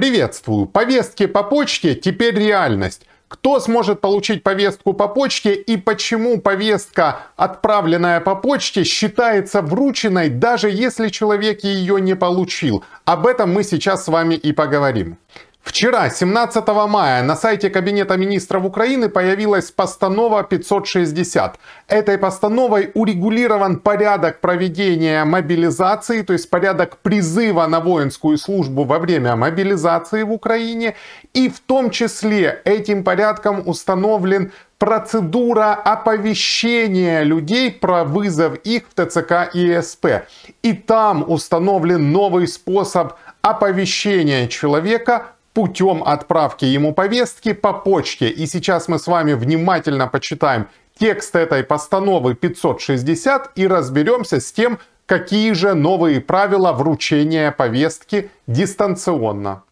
Приветствую! Повестки по почте теперь реальность. Кто сможет получить повестку по почте и почему повестка, отправленная по почте, считается врученной, даже если человек ее не получил? Об этом мы сейчас с вами и поговорим. Вчера, 17 мая, на сайте Кабинета министров Украины появилась постанова 560. Этой постановой урегулирован порядок проведения мобилизации, то есть порядок призыва на воинскую службу во время мобилизации в Украине. И в том числе этим порядком установлен процедура оповещения людей про вызов их в ТЦК и СП. И там установлен новый способ оповещения человека путем отправки ему повестки по почте. И сейчас мы с вами внимательно почитаем текст этой постановы 560 и разберемся с тем, какие же новые правила вручения повестки дистанционно.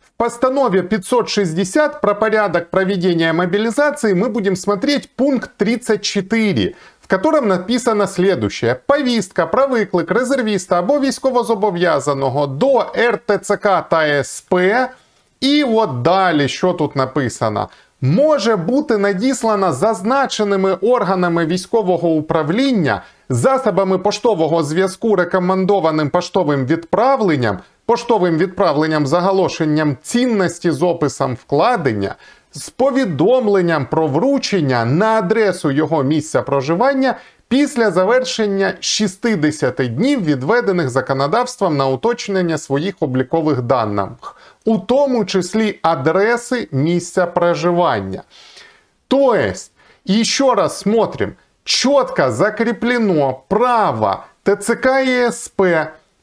В постанове 560 про порядок проведения мобилизации мы будем смотреть пункт 34, в котором написано следующее. повестка про виклик резервіста або військовозобов'язаного до РТЦК та СП – І от далі, що тут написано? Може бути надіслана зазначеними органами військового управління, засобами поштового зв'язку, рекомендованим поштовим відправленням, поштовим відправленням заголошенням цінності з описом вкладення, з повідомленням про вручення на адресу його місця проживання після завершення 60 днів, відведених законодавством на уточнення своїх облікових даних, у тому числі адреси місця проживання. То есть, еще раз смотрим, четко закреплено право ТЦК и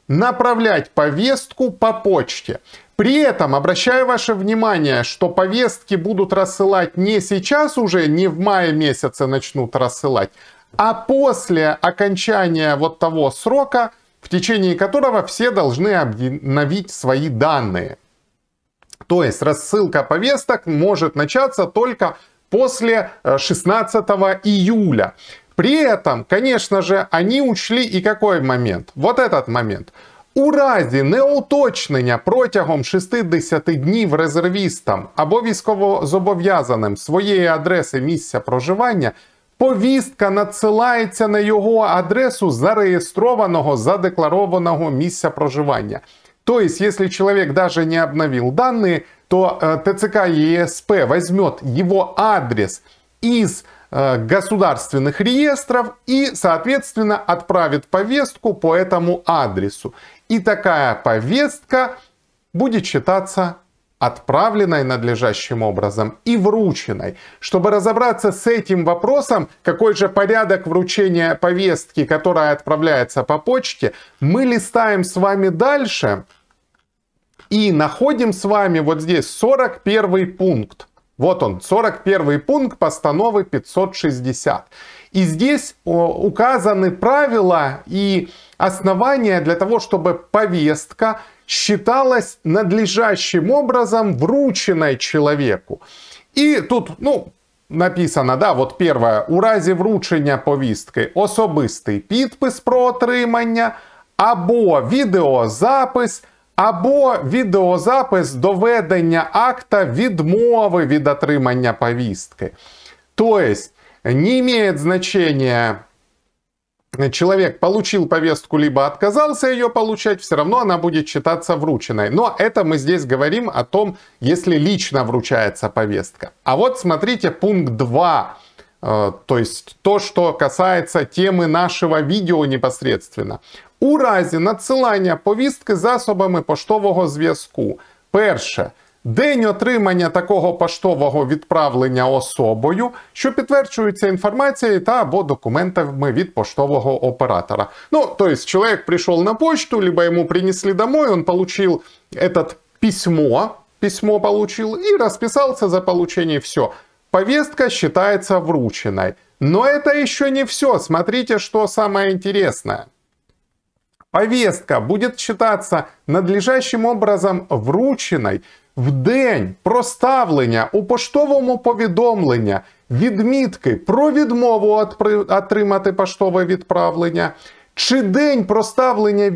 направлять повестку по почте. При этом обращаю ваше внимание, что повестки будут рассылать не сейчас уже, не в мае месяце начнут рассылать, а после окончания вот того срока, в течение которого все должны обновить свои данные. То есть рассылка повесток может начаться только после 16 э, июля. При этом, конечно же, они учли и какой момент? Вот этот момент. У разі неуточнення протягом 60 днів резервістам або військовозобов'язаним своєї адреси місця проживання. Повістка надсилається на його адресу зареєстрованого задекларованого місця проживання. То есть, если человек даже не обновил данные, то э, ТЦК ЕСП возьмет его адрес из государственных реестров и, соответственно, отправит повестку по этому адресу. И такая повестка будет считаться отправленной надлежащим образом и врученной. Чтобы разобраться с этим вопросом, какой же порядок вручения повестки, которая отправляется по почте, мы листаем с вами дальше и находим с вами вот здесь 41 пункт. Вот он, 41 пункт постановы 560. И здесь указаны правила и основания для того, чтобы повестка считалась надлежащим образом врученной человеку. И тут, ну, Написано, да, вот первое: у разі вручення повістки особистий підпис про отримання, або відеозапис, або відеозапис доведення акта відмови від отримання повістки. есть не имеет значения, человек получил повестку, либо отказался ее получать, все равно она будет считаться врученной. Но это мы здесь говорим о том, если лично вручается повестка. А вот смотрите пункт 2. Э, то есть то, что касается темы нашего видео непосредственно. У разі надсилання повістки засобами поштового зв'язку. Перше – День отримання такого поштового відправлення особою, що підтверджується інформацією та або документами від поштового оператора. Ну, то тобто, есть человек пришел на почту, либо ему принесли домой, он получил этот письмо, письмо получил и расписался за получение все. Повестка считается врученной. Но это еще не все. Смотрите, что самое интересное. Повестка будет считаться надлежащим образом врученной в день проставлення у поштовому повідомлення відмітки про відмову отримати поштове відправлення, чи день проставлення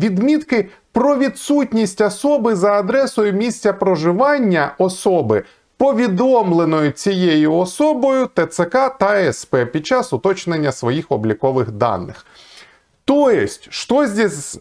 відмітки про відсутність особи за адресою місця проживання особи. Повідомленою цією особою ТЦК та СП під час уточнення своїх облікових даних. То тобто, есть, что здесь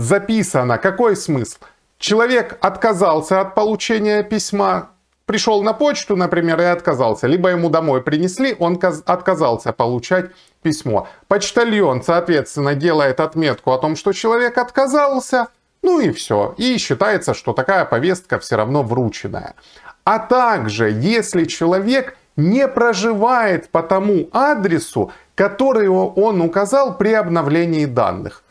записано, який смисл? человек отказался от получения письма, пришел на почту, например, и отказался, либо ему домой принесли, он отказался получать письмо. Почтальон, соответственно, делает отметку о том, что человек отказался, ну и все. И считается, что такая повестка все равно врученная. А также, если человек не проживает по тому адресу, который он указал при обновлении данных.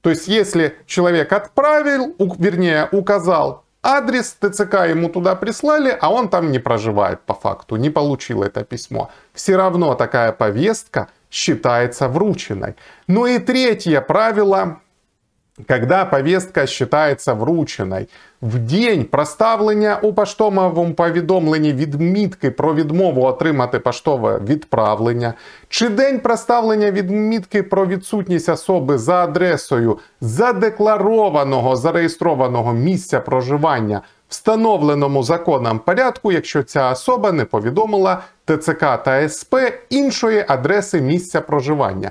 То есть, если человек отправил, вернее, указал адрес, ТЦК ему туда прислали, а он там не проживает по факту, не получил это письмо. Все равно такая повестка считается врученной. Ну и третье правило когда повестка считається врученою. В день проставлення у поштовому повідомленні відмітки про відмову отримати поштове відправлення, чи день проставлення відмітки про відсутність особи за адресою задекларованого зареєстрованого місця проживання встановленому законом порядку, якщо ця особа не повідомила ТЦК та СП іншої адреси місця проживання.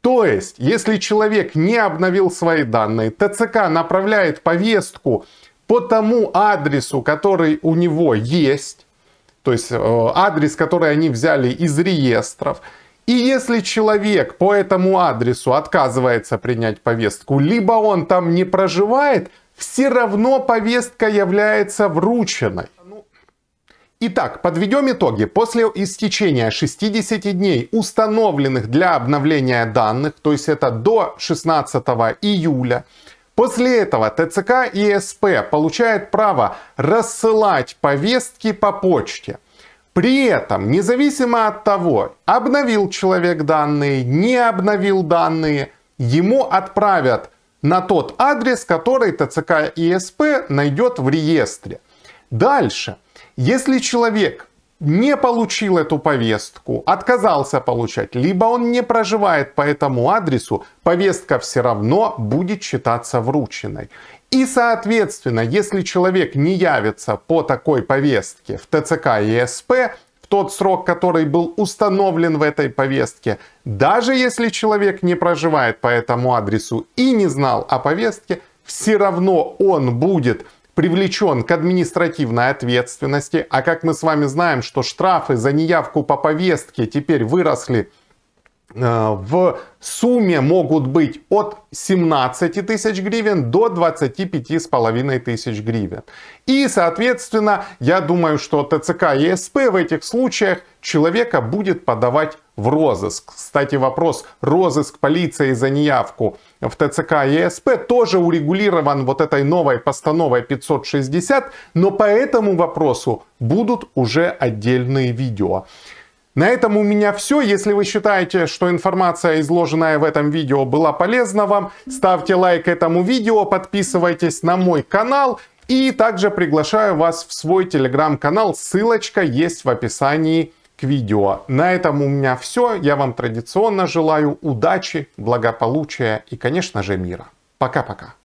То есть, если человек не обновил свои данные, ТЦК направляет повестку по тому адресу, который у него есть, то есть э, адрес, который они взяли из реестров, и если человек по этому адресу отказывается принять повестку, либо он там не проживает, все равно повестка является врученной. Итак, подведем итоги. После истечения 60 дней, установленных для обновления данных, то есть это до 16 июля, После этого ТЦК и СП получают право рассылать повестки по почте. При этом, независимо от того, обновил человек данные, не обновил данные, ему отправят на тот адрес, который ТЦК и СП найдет в реестре. Дальше – если человек не получил эту повестку, отказался получать, либо он не проживает по этому адресу, повестка все равно будет считаться врученной. И, соответственно, если человек не явится по такой повестке в ТЦК и СП, в тот срок, который был установлен в этой повестке, даже если человек не проживает по этому адресу и не знал о повестке, все равно он будет привлечен к административной ответственности, а как мы с вами знаем, что штрафы за неявку по повестке теперь выросли Э, в сумме могут быть от 17 тысяч гривен до 25 с половиной тысяч гривен. И, соответственно, я думаю, что ТЦК и СП в этих случаях человека будет подавать в розыск. Кстати, вопрос розыск полиции за неявку в ТЦК и СП тоже урегулирован вот этой новой постановой 560, но по этому вопросу будут уже отдельные видео. На этом у меня все. Если вы считаете, что информация, изложенная в этом видео, была полезна вам, ставьте лайк этому видео, подписывайтесь на мой канал и также приглашаю вас в свой телеграм-канал. Ссылочка есть в описании к видео. На этом у меня все. Я вам традиционно желаю удачи, благополучия и, конечно же, мира. Пока-пока.